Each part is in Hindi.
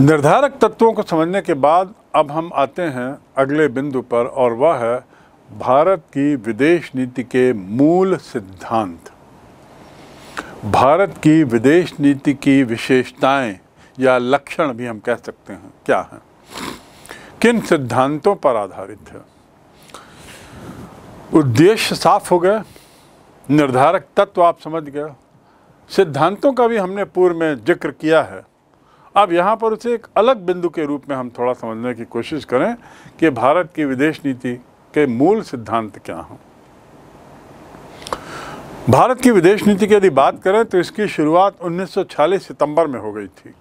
निर्धारक तत्वों को समझने के बाद अब हम आते हैं अगले बिंदु पर और वह है भारत की विदेश नीति के मूल सिद्धांत भारत की विदेश नीति की विशेषताएं या लक्षण भी हम कह सकते हैं क्या हैं किन सिद्धांतों पर आधारित है उद्देश्य साफ हो गए निर्धारक तत्व आप समझ गए सिद्धांतों का भी हमने पूर्व में जिक्र किया है अब यहाँ पर उसे एक अलग बिंदु के रूप में हम थोड़ा समझने की कोशिश करें कि भारत की विदेश नीति के मूल सिद्धांत क्या हों भारत की विदेश नीति की यदि बात करें तो इसकी शुरुआत 1940 सितंबर में हो गई थी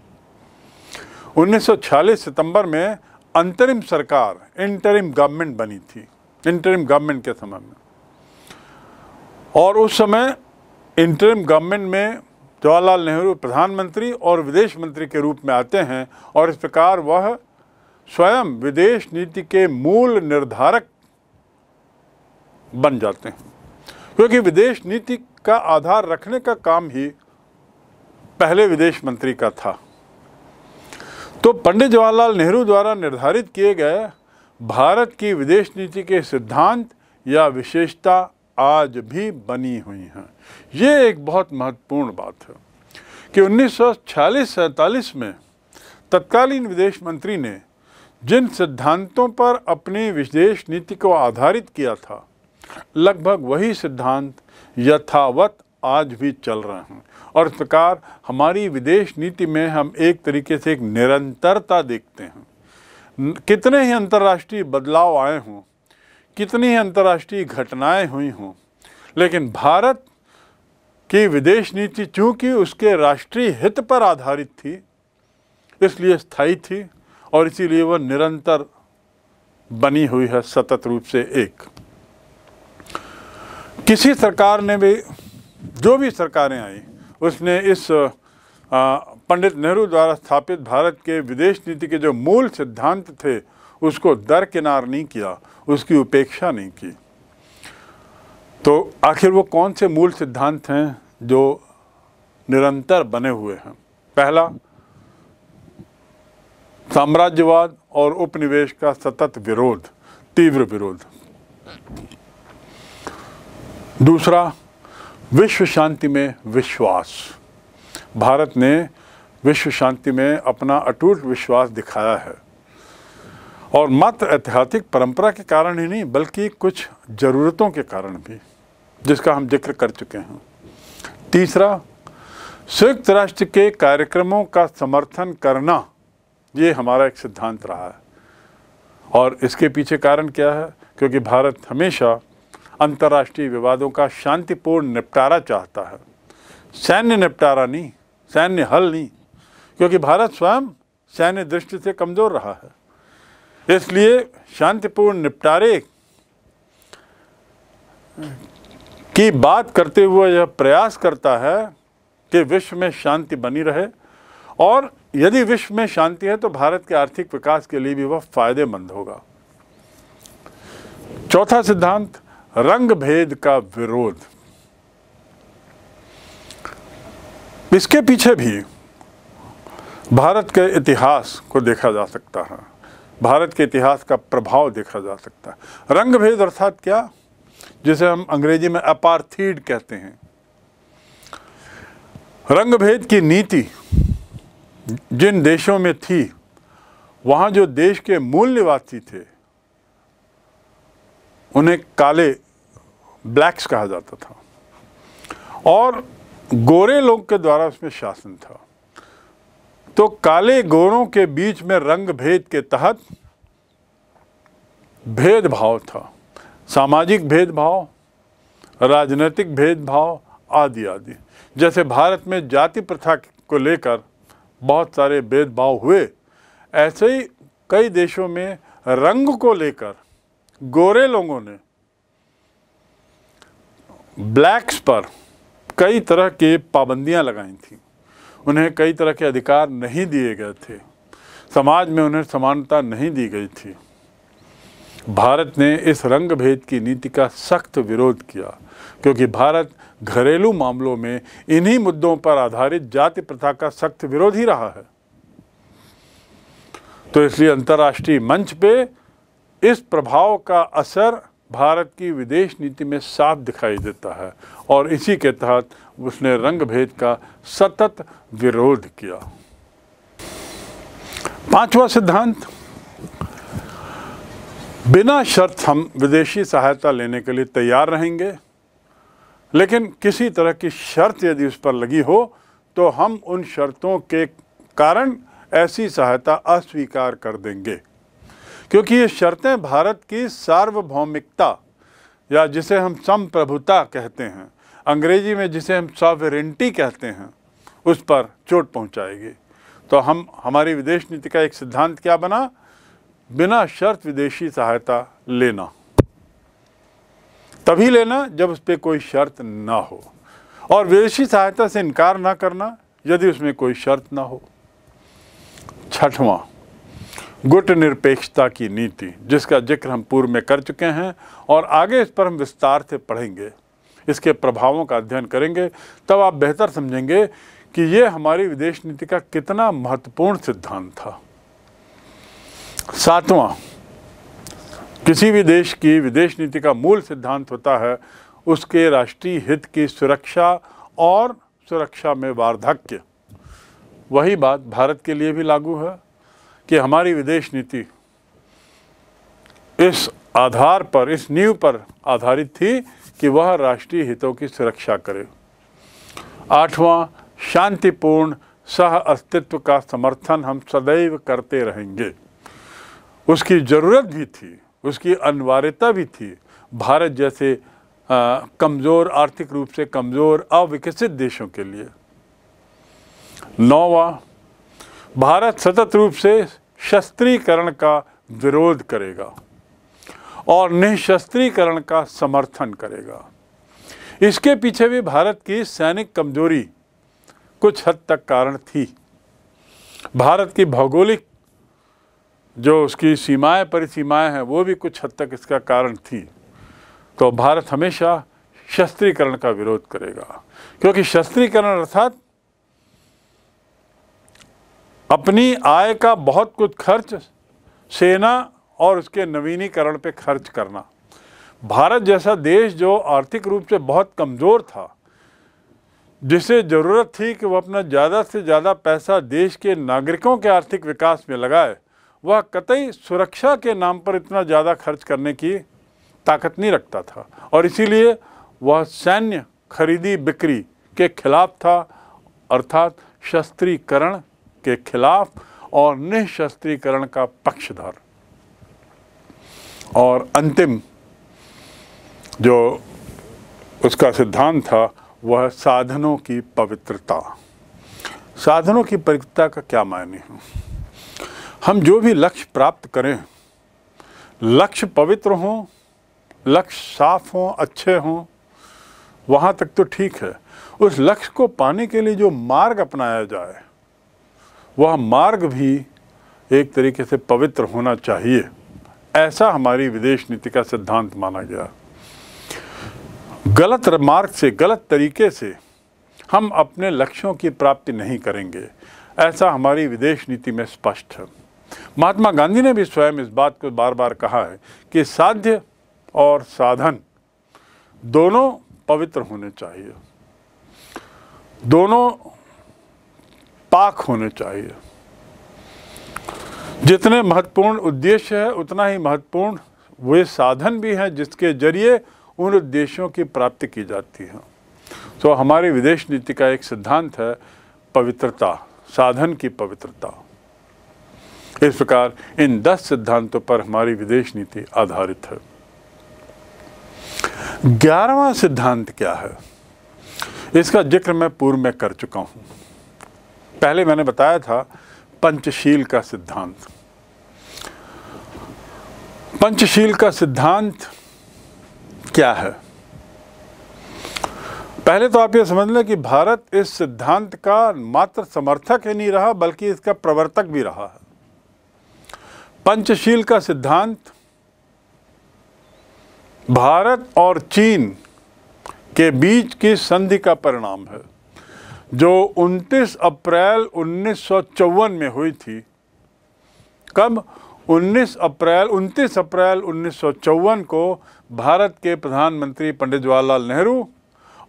1940 सितंबर में अंतरिम सरकार इंटरिम गवर्नमेंट बनी थी इंटरिम गवर्नमेंट के समय में और उस समय इंटरिम गवर्नमेंट में जवाहरलाल नेहरू प्रधानमंत्री और विदेश मंत्री के रूप में आते हैं और इस प्रकार वह स्वयं विदेश नीति के मूल निर्धारक बन जाते हैं क्योंकि विदेश नीति का आधार रखने का काम ही पहले विदेश मंत्री का था तो पंडित जवाहरलाल नेहरू द्वारा निर्धारित किए गए भारत की विदेश नीति के सिद्धांत या विशेषता आज भी बनी हुई हैं ये एक बहुत महत्वपूर्ण बात है कि उन्नीस सौ में तत्कालीन विदेश मंत्री ने जिन सिद्धांतों पर अपनी विदेश नीति को आधारित किया था लगभग वही सिद्धांत यथावत आज भी चल रहे हैं और इस प्रकार हमारी विदेश नीति में हम एक तरीके से एक निरंतरता देखते हैं कितने ही अंतर्राष्ट्रीय बदलाव आए हों कितनी अंतर्राष्ट्रीय घटनाएं हुई हों लेकिन भारत की विदेश नीति चूंकि उसके राष्ट्रीय हित पर आधारित थी इसलिए स्थायी थी और इसीलिए वह निरंतर बनी हुई है सतत रूप से एक किसी सरकार ने भी जो भी सरकारें आई उसने इस पंडित नेहरू द्वारा स्थापित भारत के विदेश नीति के जो मूल सिद्धांत थे उसको दरकिनार नहीं किया उसकी उपेक्षा नहीं की तो आखिर वो कौन से मूल सिद्धांत हैं जो निरंतर बने हुए हैं पहला साम्राज्यवाद और उपनिवेश का सतत विरोध तीव्र विरोध दूसरा विश्व शांति में विश्वास भारत ने विश्व शांति में अपना अटूट विश्वास दिखाया है और मात्र ऐतिहासिक परंपरा के कारण ही नहीं बल्कि कुछ ज़रूरतों के कारण भी जिसका हम जिक्र कर चुके हैं तीसरा संयुक्त राष्ट्र के कार्यक्रमों का समर्थन करना ये हमारा एक सिद्धांत रहा है और इसके पीछे कारण क्या है क्योंकि भारत हमेशा अंतर्राष्ट्रीय विवादों का शांतिपूर्ण निपटारा चाहता है सैन्य निपटारा नहीं सैन्य हल नहीं क्योंकि भारत स्वयं सैन्य दृष्टि से कमज़ोर रहा है इसलिए शांतिपूर्ण निपटारे की बात करते हुए यह प्रयास करता है कि विश्व में शांति बनी रहे और यदि विश्व में शांति है तो भारत के आर्थिक विकास के लिए भी वह फायदेमंद होगा चौथा सिद्धांत रंग भेद का विरोध इसके पीछे भी भारत के इतिहास को देखा जा सकता है भारत के इतिहास का प्रभाव देखा जा सकता है रंग भेद अर्थात क्या जिसे हम अंग्रेजी में अपार्थीड कहते हैं रंग भेद की नीति जिन देशों में थी वहाँ जो देश के मूल निवासी थे उन्हें काले ब्लैक्स कहा जाता था और गोरे लोग के द्वारा उसमें शासन था तो काले गोरों के बीच में रंग भेद के तहत भेदभाव था सामाजिक भेदभाव राजनीतिक भेदभाव आदि आदि जैसे भारत में जाति प्रथा को लेकर बहुत सारे भेदभाव हुए ऐसे ही कई देशों में रंग को लेकर गोरे लोगों ने ब्लैक्स पर कई तरह के पाबंदियां लगाई थीं उन्हें कई तरह के अधिकार नहीं दिए गए थे समाज में उन्हें समानता नहीं दी गई थी भारत ने इस रंग भेद की नीति का सख्त विरोध किया क्योंकि भारत घरेलू मामलों में इन्हीं मुद्दों पर आधारित जाति प्रथा का सख्त विरोध ही रहा है तो इसलिए अंतर्राष्ट्रीय मंच पे इस प्रभाव का असर भारत की विदेश नीति में साफ दिखाई देता है और इसी के तहत उसने रंगभेद का सतत विरोध किया पांचवा सिद्धांत बिना शर्त हम विदेशी सहायता लेने के लिए तैयार रहेंगे लेकिन किसी तरह की शर्त यदि उस पर लगी हो तो हम उन शर्तों के कारण ऐसी सहायता अस्वीकार कर देंगे क्योंकि ये शर्तें भारत की सार्वभौमिकता या जिसे हम संप्रभुता कहते हैं अंग्रेजी में जिसे हम सॉवरेंटी कहते हैं उस पर चोट पहुंचाएगी तो हम हमारी विदेश नीति का एक सिद्धांत क्या बना बिना शर्त विदेशी सहायता लेना तभी लेना जब उस पर कोई शर्त ना हो और विदेशी सहायता से इनकार ना करना यदि उसमें कोई शर्त ना हो छठवां गुट निरपेक्षता की नीति जिसका जिक्र हम पूर्व में कर चुके हैं और आगे इस पर हम विस्तार से पढ़ेंगे इसके प्रभावों का अध्ययन करेंगे तब आप बेहतर समझेंगे कि ये हमारी विदेश नीति का कितना महत्वपूर्ण सिद्धांत था सातवां किसी भी देश की विदेश नीति का मूल सिद्धांत होता है उसके राष्ट्रीय हित की सुरक्षा और सुरक्षा में वार्धक्य वही बात भारत के लिए भी लागू है कि हमारी विदेश नीति इस आधार पर इस नींव पर आधारित थी कि वह राष्ट्रीय हितों की सुरक्षा करे आठवां शांतिपूर्ण सह अस्तित्व का समर्थन हम सदैव करते रहेंगे उसकी ज़रूरत भी थी उसकी अनिवार्यता भी थी भारत जैसे कमज़ोर आर्थिक रूप से कमज़ोर अविकसित देशों के लिए नौवा भारत सतत रूप से शस्त्रीकरण का विरोध करेगा और निःशस्त्रीकरण का समर्थन करेगा इसके पीछे भी भारत की सैनिक कमजोरी कुछ हद तक कारण थी भारत की भौगोलिक जो उसकी सीमाएं परिसीमाएं हैं वो भी कुछ हद तक इसका कारण थी तो भारत हमेशा शस्त्रीकरण का विरोध करेगा क्योंकि शस्त्रीकरण अर्थात अपनी आय का बहुत कुछ खर्च सेना और उसके नवीनीकरण पे खर्च करना भारत जैसा देश जो आर्थिक रूप से बहुत कमज़ोर था जिसे ज़रूरत थी कि वह अपना ज़्यादा से ज़्यादा पैसा देश के नागरिकों के आर्थिक विकास में लगाए वह कतई सुरक्षा के नाम पर इतना ज़्यादा खर्च करने की ताकत नहीं रखता था और इसीलिए वह सैन्य खरीदी बिक्री के खिलाफ था अर्थात शस्त्रीकरण के खिलाफ और निःशस्त्रीकरण का पक्षधर और अंतिम जो उसका सिद्धांत था वह साधनों की पवित्रता साधनों की पवित्रता का क्या मायने है हम जो भी लक्ष्य प्राप्त करें लक्ष्य पवित्र हों लक्ष्य साफ हों अच्छे हों वहाँ तक तो ठीक है उस लक्ष्य को पाने के लिए जो मार्ग अपनाया जाए वह मार्ग भी एक तरीके से पवित्र होना चाहिए ऐसा हमारी विदेश नीति का सिद्धांत माना गया गलत मार्ग से गलत तरीके से हम अपने लक्ष्यों की प्राप्ति नहीं करेंगे ऐसा हमारी विदेश नीति में स्पष्ट है महात्मा गांधी ने भी स्वयं इस बात को बार बार कहा है कि साध्य और साधन दोनों पवित्र होने चाहिए दोनों पाक होने चाहिए जितने महत्वपूर्ण उद्देश्य है उतना ही महत्वपूर्ण वे साधन भी हैं जिसके जरिए उन उद्देश्यों की प्राप्ति की जाती है तो हमारी विदेश नीति का एक सिद्धांत है पवित्रता साधन की पवित्रता इस प्रकार इन दस सिद्धांतों पर हमारी विदेश नीति आधारित है ग्यारहवा सिद्धांत क्या है इसका जिक्र मैं पूर्व में कर चुका हूं पहले मैंने बताया था पंचशील का सिद्धांत पंचशील का सिद्धांत क्या है पहले तो आप ये समझ लें कि भारत इस सिद्धांत का मात्र समर्थक ही नहीं रहा बल्कि इसका प्रवर्तक भी रहा है पंचशील का सिद्धांत भारत और चीन के बीच की संधि का परिणाम है जो 29 अप्रैल उन्नीस में हुई थी कब 19 अप्रैल 29 अप्रैल उन्नीस को भारत के प्रधानमंत्री पंडित जवाहरलाल नेहरू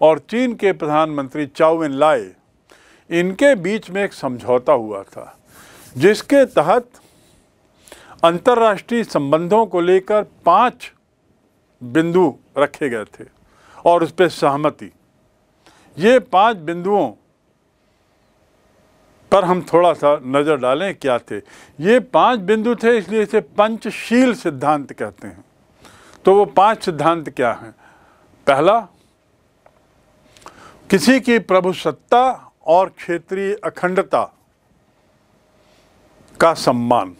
और चीन के प्रधानमंत्री चाउविन लाए इनके बीच में एक समझौता हुआ था जिसके तहत अंतर्राष्ट्रीय संबंधों को लेकर पांच बिंदु रखे गए थे और उस पर सहमति ये पांच बिंदुओं पर हम थोड़ा सा नज़र डालें क्या थे ये पांच बिंदु थे इसलिए इसे पंचशील सिद्धांत कहते हैं तो वो पांच सिद्धांत क्या हैं पहला किसी की प्रभु सत्ता और क्षेत्रीय अखंडता का सम्मान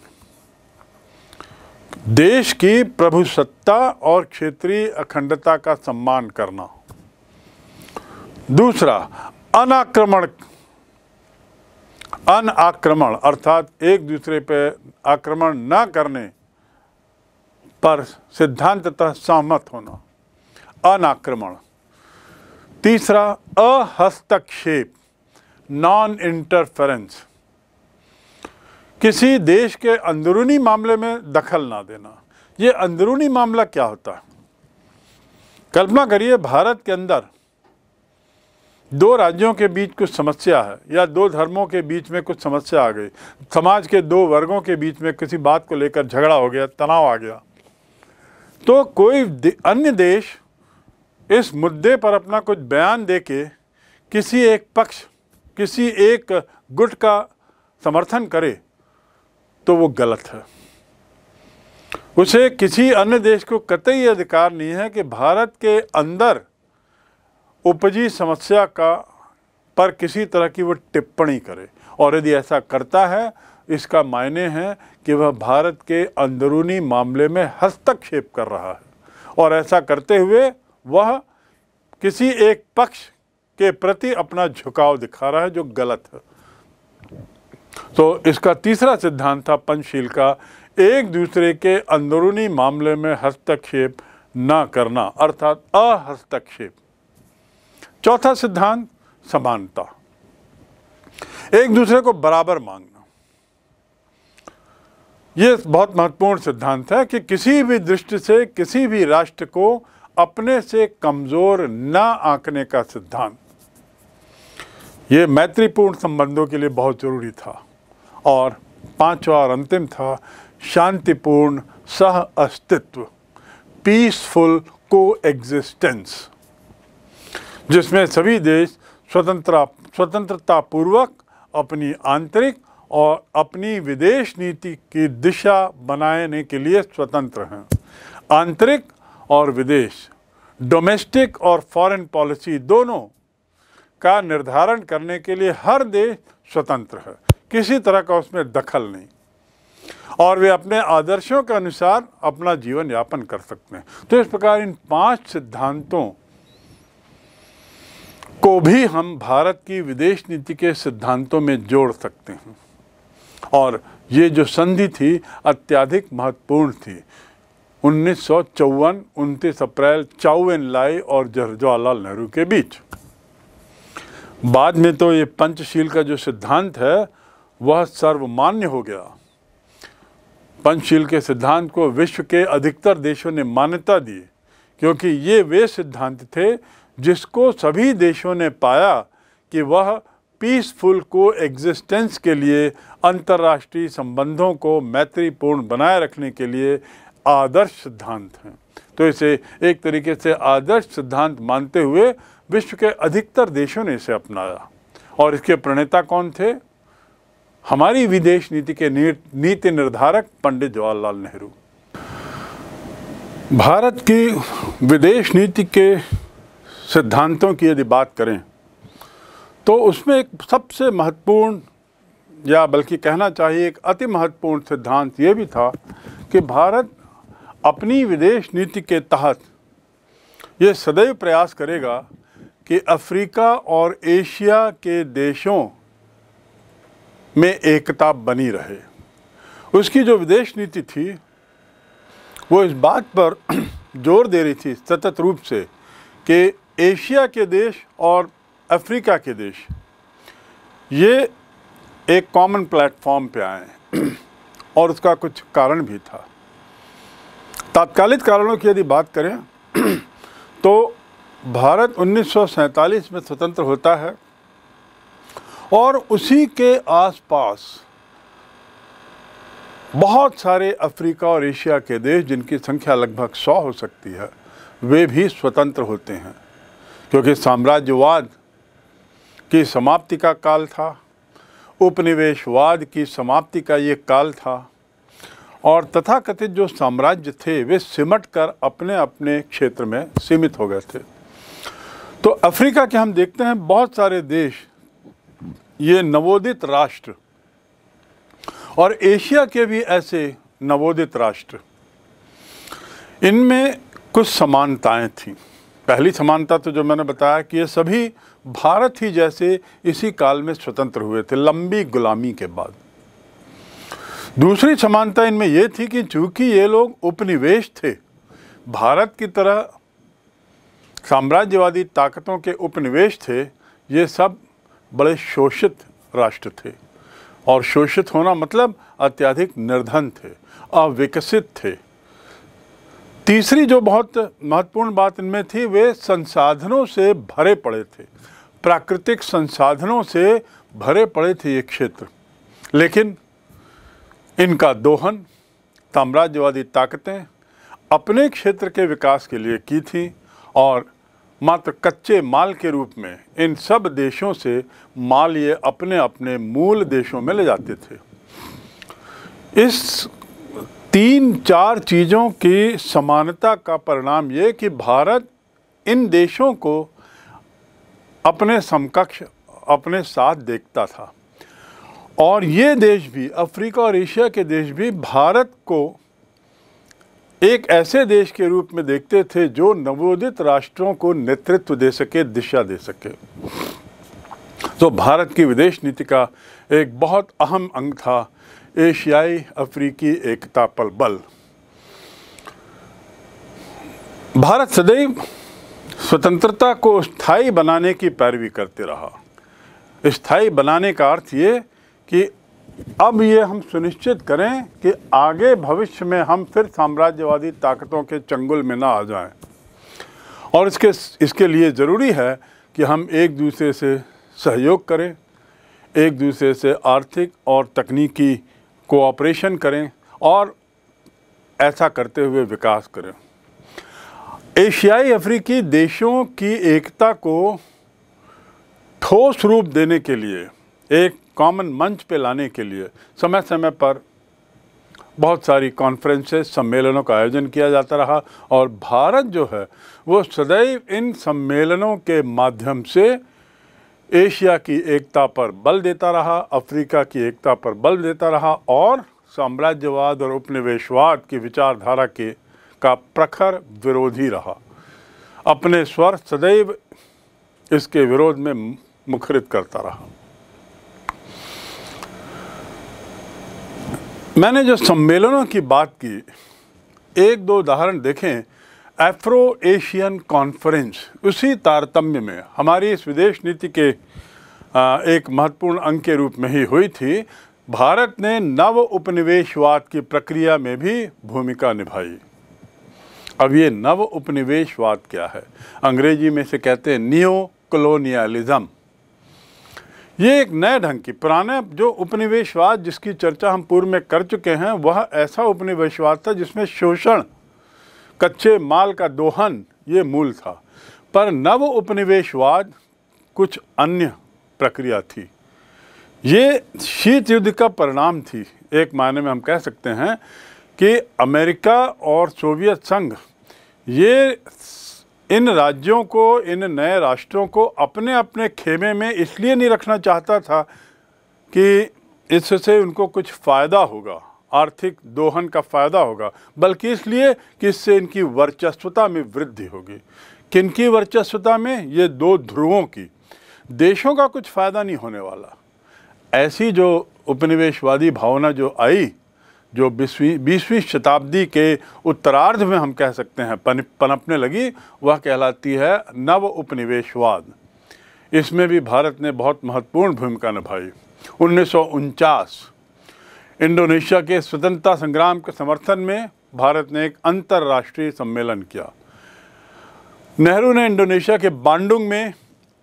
देश की प्रभु सत्ता और क्षेत्रीय अखंडता का सम्मान करना दूसरा अनाक्रमण अनाक्रमण अर्थात एक दूसरे पर आक्रमण न करने पर सिद्धांततः सहमत होना अनाक्रमण तीसरा अहस्तक्षेप नॉन इंटरफेरेंस किसी देश के अंदरूनी मामले में दखल ना देना ये अंदरूनी मामला क्या होता है कल्पना करिए भारत के अंदर दो राज्यों के बीच कुछ समस्या है या दो धर्मों के बीच में कुछ समस्या आ गई समाज के दो वर्गों के बीच में किसी बात को लेकर झगड़ा हो गया तनाव आ गया तो कोई अन्य देश इस मुद्दे पर अपना कुछ बयान दे के किसी एक पक्ष किसी एक गुट का समर्थन करे तो वो गलत है उसे किसी अन्य देश को कतई अधिकार नहीं है कि भारत के अंदर उपजी समस्या का पर किसी तरह की वो टिप्पणी करे और यदि ऐसा करता है इसका मायने हैं कि वह भारत के अंदरूनी मामले में हस्तक्षेप कर रहा है और ऐसा करते हुए वह किसी एक पक्ष के प्रति अपना झुकाव दिखा रहा है जो गलत है तो इसका तीसरा सिद्धांत था पंचशील का एक दूसरे के अंदरूनी मामले में हस्तक्षेप ना करना अर्थात अहस्तक्षेप चौथा सिद्धांत समानता एक दूसरे को बराबर मांगना यह बहुत महत्वपूर्ण सिद्धांत है कि किसी भी दृष्टि से किसी भी राष्ट्र को अपने से कमज़ोर ना आंकने का सिद्धांत यह मैत्रीपूर्ण संबंधों के लिए बहुत ज़रूरी था और पांचवा और अंतिम था शांतिपूर्ण सह अस्तित्व पीसफुल को एग्जिस्टेंस जिसमें सभी देश स्वतंत्रता स्वतंत्रतापूर्वक अपनी आंतरिक और अपनी विदेश नीति की दिशा बनाने के लिए स्वतंत्र हैं आंतरिक और विदेश डोमेस्टिक और फॉरेन पॉलिसी दोनों का निर्धारण करने के लिए हर देश स्वतंत्र है किसी तरह का उसमें दखल नहीं और वे अपने आदर्शों के अनुसार अपना जीवन यापन कर सकते हैं तो इस प्रकार इन पांच सिद्धांतों को भी हम भारत की विदेश नीति के सिद्धांतों में जोड़ सकते हैं और ये जो संधि थी अत्याधिक महत्वपूर्ण थी उन्नीस सौ चौवन उनतीस अप्रैल चाउन लाई और जवाहरलाल नेहरू के बीच बाद में तो ये पंचशील का जो सिद्धांत है वह सर्वमान्य हो गया पंचशील के सिद्धांत को विश्व के अधिकतर देशों ने मान्यता दी क्योंकि ये वे सिद्धांत थे जिसको सभी देशों ने पाया कि वह पीसफुल को एग्जिस्टेंस के लिए अंतर्राष्ट्रीय संबंधों को मैत्रीपूर्ण बनाए रखने के लिए आदर्श सिद्धांत हैं तो इसे एक तरीके से आदर्श सिद्धांत मानते हुए विश्व के अधिकतर देशों ने इसे अपनाया और इसके प्रणेता कौन थे हमारी विदेश नीति के नीति निर्धारक पंडित जवाहरलाल नेहरू भारत की विदेश नीति के सिद्धांतों की यदि बात करें तो उसमें एक सबसे महत्वपूर्ण या बल्कि कहना चाहिए एक अति महत्वपूर्ण सिद्धांत ये भी था कि भारत अपनी विदेश नीति के तहत ये सदैव प्रयास करेगा कि अफ्रीका और एशिया के देशों में एकता बनी रहे उसकी जो विदेश नीति थी वो इस बात पर जोर दे रही थी सतत रूप से कि एशिया के देश और अफ्रीका के देश ये एक कॉमन प्लेटफॉर्म पे आए और उसका कुछ कारण भी था तात्कालिक कारणों की यदि बात करें तो भारत उन्नीस में स्वतंत्र होता है और उसी के आसपास बहुत सारे अफ्रीका और एशिया के देश जिनकी संख्या लगभग सौ हो सकती है वे भी स्वतंत्र होते हैं क्योंकि साम्राज्यवाद की समाप्ति का काल था उपनिवेशवाद की समाप्ति का ये काल था और तथाकथित जो साम्राज्य थे वे सिमट कर अपने अपने क्षेत्र में सीमित हो गए थे तो अफ्रीका के हम देखते हैं बहुत सारे देश ये नवोदित राष्ट्र और एशिया के भी ऐसे नवोदित राष्ट्र इनमें कुछ समानताएं थीं पहली समानता तो जो मैंने बताया कि ये सभी भारत ही जैसे इसी काल में स्वतंत्र हुए थे लंबी गुलामी के बाद दूसरी समानता इनमें यह थी कि चूंकि ये लोग उपनिवेश थे भारत की तरह साम्राज्यवादी ताकतों के उपनिवेश थे ये सब बड़े शोषित राष्ट्र थे और शोषित होना मतलब अत्यधिक निर्धन थे अविकसित थे तीसरी जो बहुत महत्वपूर्ण बात इनमें थी वे संसाधनों से भरे पड़े थे प्राकृतिक संसाधनों से भरे पड़े थे ये क्षेत्र लेकिन इनका दोहन साम्राज्यवादी ताकतें अपने क्षेत्र के विकास के लिए की थी और मात्र कच्चे माल के रूप में इन सब देशों से माल ये अपने अपने मूल देशों में ले जाते थे इस तीन चार चीज़ों की समानता का परिणाम ये कि भारत इन देशों को अपने समकक्ष अपने साथ देखता था और ये देश भी अफ्रीका और एशिया के देश भी भारत को एक ऐसे देश के रूप में देखते थे जो नवोदित राष्ट्रों को नेतृत्व दे सके दिशा दे सके तो भारत की विदेश नीति का एक बहुत अहम अंग था एशियाई अफ्रीकी एकता पर बल भारत सदैव स्वतंत्रता को स्थायी बनाने की पैरवी करते रहा स्थायी बनाने का अर्थ ये कि अब ये हम सुनिश्चित करें कि आगे भविष्य में हम फिर साम्राज्यवादी ताकतों के चंगुल में ना आ जाएं और इसके इसके लिए ज़रूरी है कि हम एक दूसरे से सहयोग करें एक दूसरे से आर्थिक और तकनीकी कोऑपरेशन करें और ऐसा करते हुए विकास करें एशियाई अफ्रीकी देशों की एकता को ठोस रूप देने के लिए एक कॉमन मंच पे लाने के लिए समय समय पर बहुत सारी कॉन्फ्रेंसेस सम्मेलनों का आयोजन किया जाता रहा और भारत जो है वो सदैव इन सम्मेलनों के माध्यम से एशिया की एकता पर बल देता रहा अफ्रीका की एकता पर बल देता रहा और साम्राज्यवाद और उपनिवेशवाद की विचारधारा के का प्रखर विरोधी रहा अपने स्वर सदैव इसके विरोध में मुखरित करता रहा मैंने जो सम्मेलनों की बात की एक दो उदाहरण देखें एफ्रो एशियन कॉन्फ्रेंस उसी तारतम्य में हमारी इस विदेश नीति के एक महत्वपूर्ण अंग के रूप में ही हुई थी भारत ने नव उपनिवेशवाद की प्रक्रिया में भी भूमिका निभाई अब ये नव उपनिवेशवाद क्या है अंग्रेजी में से कहते हैं नियो कलोनियलिज्म ये एक नए ढंग की पुराने जो उपनिवेशवाद जिसकी चर्चा हम पूर्व में कर चुके हैं वह ऐसा उपनिवेशवाद था जिसमें शोषण कच्चे माल का दोहन ये मूल था पर नव उपनिवेशवाद कुछ अन्य प्रक्रिया थी ये शीत युद्ध का परिणाम थी एक मायने में हम कह सकते हैं कि अमेरिका और सोवियत संघ ये इन राज्यों को इन नए राष्ट्रों को अपने अपने खेमे में इसलिए नहीं रखना चाहता था कि इससे उनको कुछ फ़ायदा होगा आर्थिक दोहन का फ़ायदा होगा बल्कि इसलिए कि इससे इनकी वर्चस्वता में वृद्धि होगी किनकी वर्चस्वता में ये दो ध्रुवों की देशों का कुछ फ़ायदा नहीं होने वाला ऐसी जो उपनिवेशवादी भावना जो आई जो बीसवीं बीसवीं शताब्दी के उत्तरार्ध में हम कह सकते हैं पन, पनपने लगी वह कहलाती है नव उपनिवेशवाद इसमें भी भारत ने बहुत महत्वपूर्ण भूमिका निभाई उन्नीस इंडोनेशिया के स्वतंत्रता संग्राम के समर्थन में भारत ने एक अंतर्राष्ट्रीय सम्मेलन किया नेहरू ने इंडोनेशिया के बांडुंग में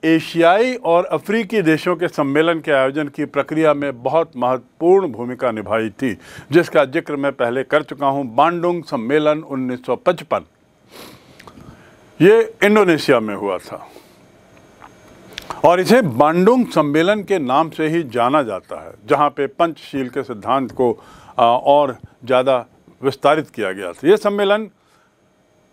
एशियाई और अफ्रीकी देशों के सम्मेलन के आयोजन की प्रक्रिया में बहुत महत्वपूर्ण भूमिका निभाई थी जिसका जिक्र मैं पहले कर चुका हूं बांडुंग सम्मेलन 1955 ये इंडोनेशिया में हुआ था और इसे बांडुंग सम्मेलन के नाम से ही जाना जाता है जहाँ पे पंचशील के सिद्धांत को और ज़्यादा विस्तारित किया गया था ये सम्मेलन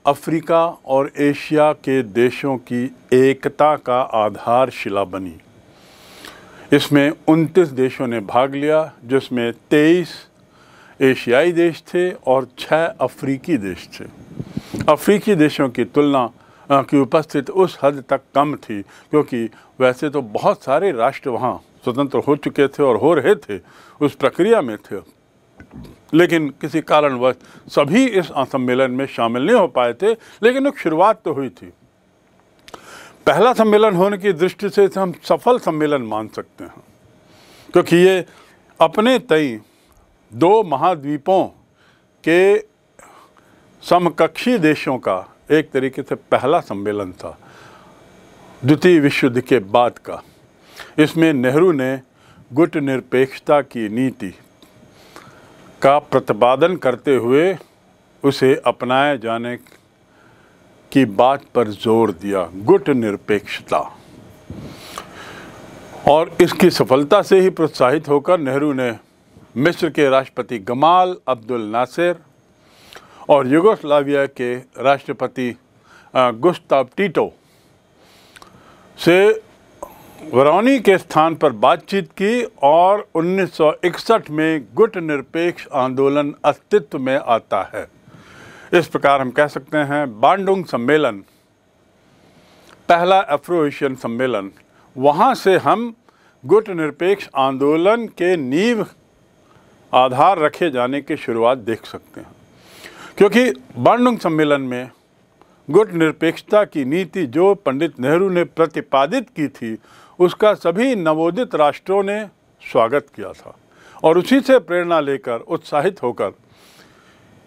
अफ्रीका और एशिया के देशों की एकता का आधारशिला बनी इसमें 29 देशों ने भाग लिया जिसमें 23 एशियाई देश थे और 6 अफ्रीकी देश थे अफ्रीकी देशों की तुलना हाँ, की उपस्थित उस हद तक कम थी क्योंकि वैसे तो बहुत सारे राष्ट्र वहाँ स्वतंत्र हो चुके थे और हो रहे थे उस प्रक्रिया में थे लेकिन किसी कारणवश सभी इस सम्मेलन में शामिल नहीं हो पाए थे लेकिन एक शुरुआत तो हुई थी पहला सम्मेलन होने की दृष्टि से हम सफल सम्मेलन मान सकते हैं क्योंकि ये अपने तई दो महाद्वीपों के समकक्षी देशों का एक तरीके से पहला सम्मेलन था द्वितीय विश्व युद्ध के बाद का इसमें नेहरू ने गुट निरपेक्षता की नीति का प्रतिपादन करते हुए उसे अपनाए जाने की बात पर जोर दिया गुट निरपेक्षता और इसकी सफलता से ही प्रोत्साहित होकर नेहरू ने मिस्र के राष्ट्रपति गमाल अब्दुल नासिर और युगोस्लाविया के राष्ट्रपति गुस्ताव टीटो से वरौनी के स्थान पर बातचीत की और 1961 में गुट निरपेक्ष आंदोलन अस्तित्व में आता है इस प्रकार हम कह सकते हैं बांडुंग सम्मेलन पहला अफ्रो एशियन सम्मेलन वहाँ से हम गुट निरपेक्ष आंदोलन के नींव आधार रखे जाने की शुरुआत देख सकते हैं क्योंकि बांडुंग सम्मेलन में गुट निरपेक्षता की नीति जो पंडित नेहरू ने प्रतिपादित की थी उसका सभी नवोदित राष्ट्रों ने स्वागत किया था और उसी से प्रेरणा लेकर उत्साहित होकर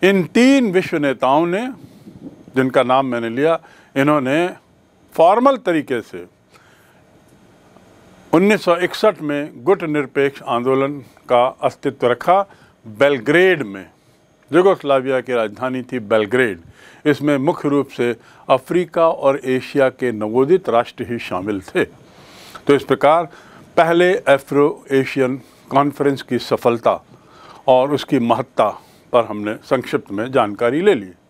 इन तीन विश्व नेताओं ने जिनका नाम मैंने लिया इन्होंने फॉर्मल तरीके से 1961 में गुट निरपेक्ष आंदोलन का अस्तित्व रखा बेलग्रेड में जगोस्लाविया की राजधानी थी बेलग्रेड इसमें मुख्य रूप से अफ्रीका और एशिया के नवोदित राष्ट्र ही शामिल थे तो इस प्रकार पहले एफ्रो एशियन कॉन्फ्रेंस की सफलता और उसकी महत्ता पर हमने संक्षिप्त में जानकारी ले ली